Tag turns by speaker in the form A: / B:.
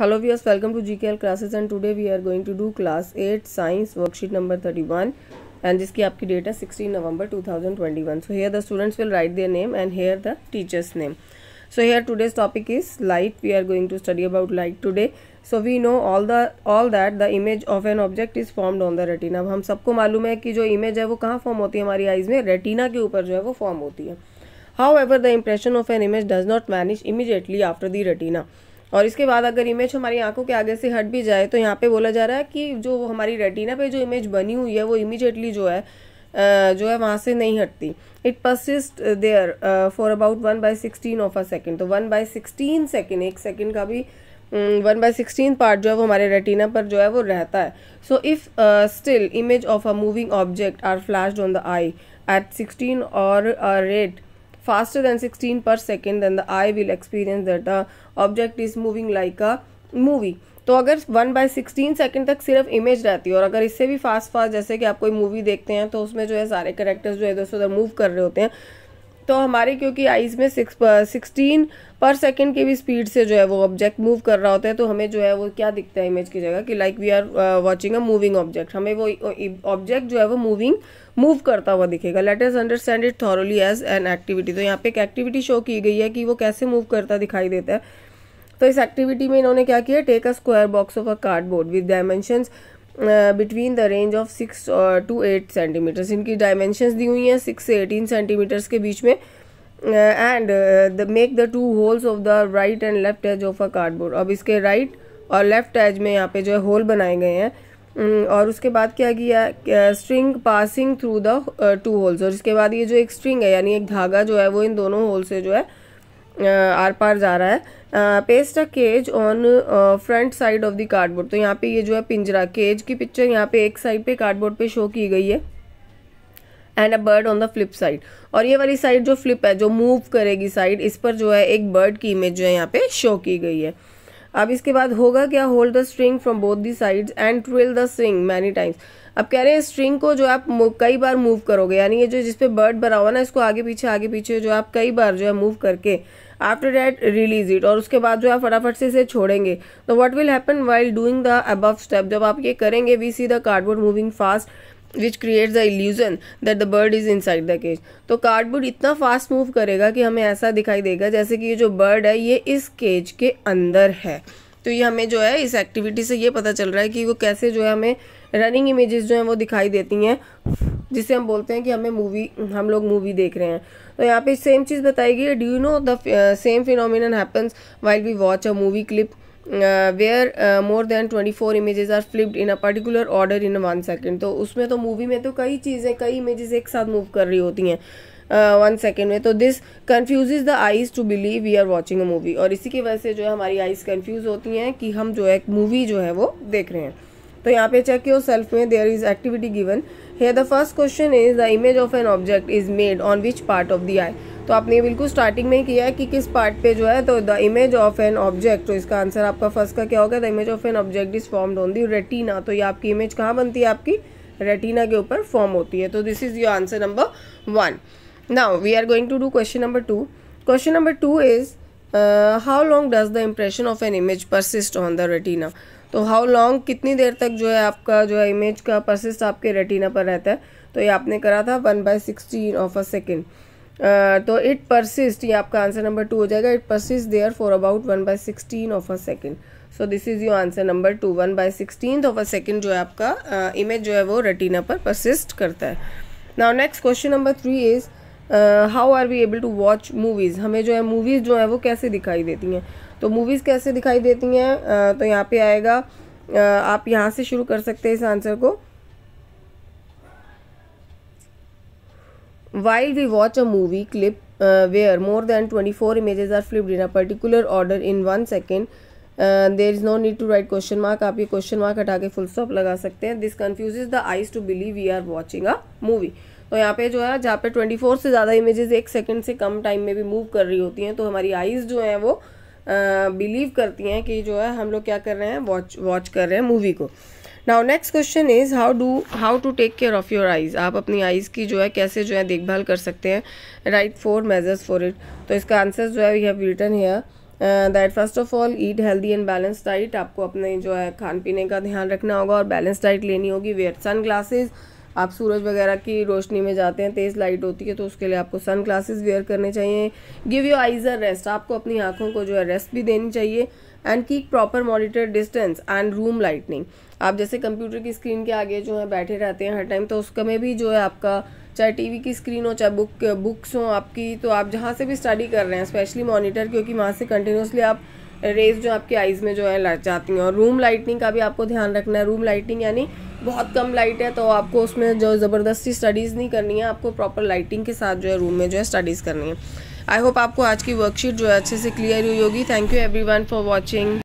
A: hello viewers welcome to GK L classes and today we are going to do class eight science worksheet number thirty one and जिसकी आपकी date है sixteen November two thousand twenty one so here the students will write their name and here the teachers name so here today's topic is light we are going to study about light today so we know all the all that the image of an object is formed on the retina हम सबको मालूम है कि जो image है वो कहाँ form होती है हमारी आइज में रेटिना के ऊपर जो है वो फॉर्म होती है however the impression of an image does not manage immediately after the retina और इसके बाद अगर इमेज हमारी आंखों के आगे से हट भी जाए तो यहाँ पे बोला जा रहा है कि जो हमारी रेटिना पे जो इमेज बनी हुई है वो इमीजिएटली जो है जो है वहाँ से नहीं हटती it persist there for about one by sixteen of a second तो वन बाई सिक्सटीन सेकेंड एक सेकेंड का भी वन बाई सिक्सटीन पार्ट जो है वो हमारे रेटिना पर जो है वो रहता है so if still image of a moving object are flashed on the eye at sixteen और rate faster than 16 per second then the eye will experience that the object is moving like a movie तो अगर 1 by sixteen second तक सिर्फ image रहती है और अगर इससे भी फास्ट फास्ट जैसे कि आप कोई मूवी देखते हैं तो उसमें जो है सारे करेक्टर्स जो है इधर से उधर मूव कर रहे होते हैं तो हमारे क्योंकि आईज में सिक्स सिक्सटीन पर सेकेंड की भी स्पीड से जो है वो ऑब्जेक्ट मूव कर रहा होता है तो हमें जो है वो क्या दिखता है इमेज की जगह कि like we are watching a moving object हमें वो ऑब्जेक्ट जो है वो मूविंग मूव करता हुआ दिखेगा let's understand it thoroughly as an activity तो यहाँ पे एक एक्टिविटी शो की गई है कि वो कैसे मूव करता दिखाई देता है तो इस एक्टिविटी में इन्होंने क्या किया take a square box of a cardboard with dimensions between the range of six to eight centimetres इनकी डायमेंशन दी हुई हैं सिक्स से एटीन सेंटीमीटर्स के बीच में and the make the two holes of the right and left edge of a cardboard अब इसके राइट right और लेफ्ट एज में यहाँ पे जो है होल बनाए गए हैं mm, और उसके बाद क्या किया string passing through the two holes और इसके बाद ये जो एक स्ट्रिंग है यानी एक धागा जो है वो इन दोनों होल से जो है आर पार जा रहा है paste a cage on front side of the cardboard तो यहाँ पे ये जो है पिंजरा केज की पिक्चर यहाँ पे एक साइड पे कार्डबोर्ड पे शो की गई है and a bird on the flip side और ये वाली साइड जो फ्लिप है जो मूव करेगी साइड इस पर जो है एक बर्ड की इमेज जो है यहाँ पे शो की गई है अब इसके बाद होगा क्या hold the string from both the sides and trill the string many times अब कह रहे हैं स्ट्रिंग को जो आप कई बार मूव करोगे यानी ये जो जिसपे बर्ड बना हुआ ना इसको आगे पीछे आगे पीछे जो आप कई बार जो है मूव करके आफ्टर डैट रिलीज इट और उसके बाद जो है फटाफट से इसे छोड़ेंगे तो what will happen while doing the above step जब आप ये करेंगे we see the cardboard moving fast which creates the illusion that the bird is inside the cage तो कार्डबोर्ड इतना फास्ट मूव करेगा कि हमें ऐसा दिखाई देगा जैसे कि ये जो बर्ड है ये इस केज के अंदर है तो ये हमें जो है इस एक्टिविटी से ये पता चल रहा है कि वो कैसे जो है हमें रनिंग इमेजेस जो हैं वो दिखाई देती हैं जिसे हम बोलते हैं कि हमें मूवी हम लोग मूवी देख रहे हैं तो यहाँ पे सेम चीज़ बताई गई है do you know the same phenomenon happens while we watch a movie clip where more than twenty four images are flipped in a particular order in one second तो उसमें तो मूवी में तो कई चीज़ें कई इमेजेस एक साथ मूव कर रही होती हैं वन uh, सेकेंड में तो this confuse the eyes to believe we are watching a movie और इसी की वजह से जो है हमारी आईज कन्फ्यूज होती हैं कि हम जो है मूवी जो है वो देख रहे हैं तो यहाँ पे चेक योर सेल्फ में there is activity given here the first question is the image of an object is made on which part of the eye तो आपने बिल्कुल स्टार्टिंग में किया है कि किस पार्ट पे जो है तो the image of an object तो इसका आंसर आपका फर्स्ट का क्या होगा the image of an object is formed on the retina तो ये आपकी इमेज कहाँ बनती है आपकी रेटिना के ऊपर फॉर्म होती है तो this is your answer number one now we are going to do question number two question number two is uh, how long does the impression of an image persist on the retina तो how long कितनी देर तक जो है आपका जो है image का परसिस्ट आपके रेटिना पर रहता है तो ये आपने करा था one by sixteen of a second तो इट परसिस्ट ये आपका आंसर नंबर टू हो जाएगा it persist there for about one by sixteen of a second so this is your answer number two one by sixteen of a second जो है आपका image uh, जो है वो रेटिना पर परसिस्ट करता है now next question number three is how are we able to watch movies हमें जो है मूवीज़ जो है वो कैसे दिखाई देती हैं तो मूवीज़ कैसे दिखाई देती हैं uh, तो यहाँ पे आएगा uh, आप यहाँ से शुरू कर सकते हैं इस आंसर को while we watch a movie clip where more than twenty four images are flip in a particular order in one second there is no need to write question mark आप ये क्वेश्चन मार्क हटा के full stop लगा सकते हैं this confuse the eyes to believe we are watching a movie तो यहाँ पे जो है जहाँ पे 24 से ज़्यादा इमेजेस एक सेकंड से कम टाइम में भी मूव कर रही होती हैं तो हमारी आइज़ जो हैं वो बिलीव करती हैं कि जो है हम लोग क्या कर रहे हैं वॉच वॉच कर रहे हैं मूवी को now next question is how do how to take care of your eyes आप अपनी आइज़ की जो है कैसे जो है देखभाल कर सकते हैं write four measures for it तो इसका आंसर जो है we have written here that first of all eat healthy and balance diet आपको अपने जो है खान पीने का ध्यान रखना होगा और बैलेंस डाइट लेनी होगी वेयर सन ग्लासेज़ आप सूरज वगैरह की रोशनी में जाते हैं तेज़ लाइट होती है तो उसके लिए आपको सन ग्लासेज वेयर करने चाहिए give your eyes a rest आपको अपनी आँखों को जो है रेस्ट भी देनी चाहिए and keep proper monitor distance and room lightning आप जैसे कंप्यूटर की स्क्रीन के आगे जो है बैठे रहते हैं हर टाइम तो उसका में भी जो है आपका चाहे टीवी की स्क्रीन हो चाहे बुक बुक्स हो आपकी तो आप जहाँ से भी स्टडी कर रहे हैं स्पेशली मॉनिटर क्योंकि वहाँ से कंटिन्यूसली आप रेज जो आपकी आइज़ में जो है लग जाती हैं और रूम लाइटनिंग का भी आपको ध्यान रखना है रूम लाइटिंग यानी बहुत कम लाइट है तो आपको उसमें जो ज़बरदस्ती स्टडीज़ नहीं करनी है आपको प्रॉपर लाइटिंग के साथ जो है रूम में जो है स्टडीज़ करनी है आई होप आपको आज की वर्कशीट जो है अच्छे से क्लियर हुई होगी thank you every for watching